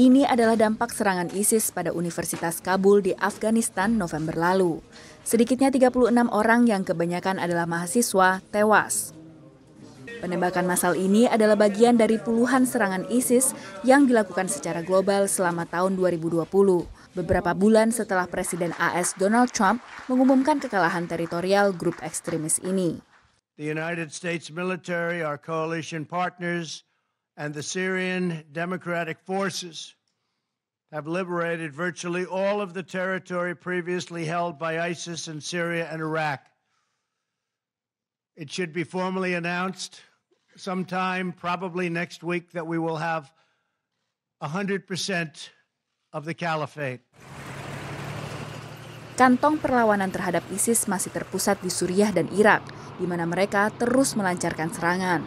Ini adalah dampak serangan ISIS pada Universitas Kabul di Afghanistan November lalu. Sedikitnya 36 orang yang kebanyakan adalah mahasiswa tewas. Penembakan massal ini adalah bagian dari puluhan serangan ISIS yang dilakukan secara global selama tahun 2020, beberapa bulan setelah Presiden AS Donald Trump mengumumkan kekalahan teritorial grup ekstremis ini. The United States military, our coalition partners, and the Syrian Democratic Forces have liberated virtually all of the territory previously held by ISIS in Syria and Iraq. It should be formally announced sometime, probably next week, that we will have 100% of the caliphate. Kantong perlawanan terhadap ISIS masih terpusat di Suriah dan Irak, di mana mereka terus melancarkan serangan.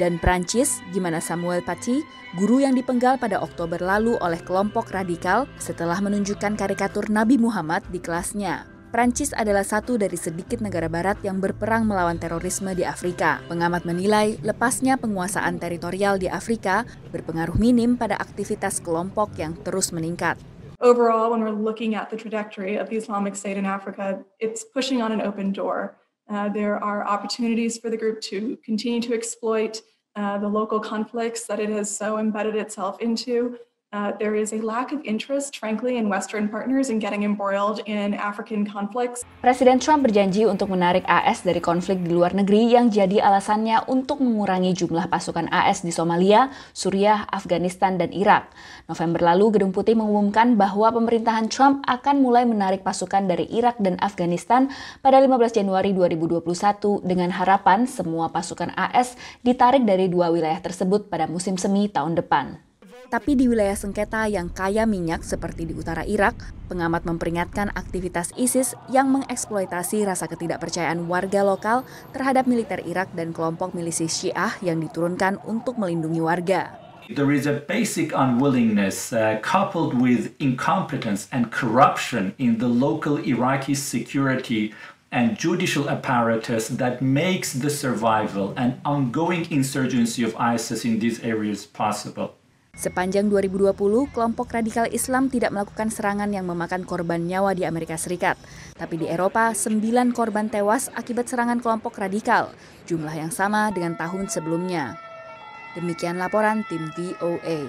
dan Prancis di mana Samuel Paty, guru yang dipenggal pada Oktober lalu oleh kelompok radikal setelah menunjukkan karikatur Nabi Muhammad di kelasnya. Prancis adalah satu dari sedikit negara barat yang berperang melawan terorisme di Afrika. Pengamat menilai lepasnya penguasaan teritorial di Afrika berpengaruh minim pada aktivitas kelompok yang terus meningkat. Overall, when we're looking at the trajectory of the Islamic State in Africa, it's pushing on an open door. Uh, there are opportunities for the group to continue to exploit uh, the local conflicts that it has so embedded itself into Uh, there is a lack of interest, frankly, in Western partners in getting embroiled in African conflicts. Presiden Trump berjanji untuk menarik AS dari konflik di luar negeri yang jadi alasannya untuk mengurangi jumlah pasukan AS di Somalia, Suriah, Afghanistan, dan Irak. November lalu, Gedung Putih mengumumkan bahwa pemerintahan Trump akan mulai menarik pasukan dari Irak dan Afghanistan pada 15 Januari 2021 dengan harapan semua pasukan AS ditarik dari dua wilayah tersebut pada musim semi tahun depan. Tapi di wilayah sengketa yang kaya minyak seperti di utara Irak, pengamat memperingatkan aktivitas ISIS yang mengeksploitasi rasa ketidakpercayaan warga lokal terhadap militer Irak dan kelompok milisi Syiah yang diturunkan untuk melindungi warga. There is a basic unwillingness uh, coupled with incompetence and corruption in the local Iraqi security and judicial apparatus that makes the survival and ongoing insurgency of ISIS in these areas possible. Sepanjang 2020, kelompok radikal Islam tidak melakukan serangan yang memakan korban nyawa di Amerika Serikat. Tapi di Eropa, sembilan korban tewas akibat serangan kelompok radikal, jumlah yang sama dengan tahun sebelumnya. Demikian laporan tim VOA.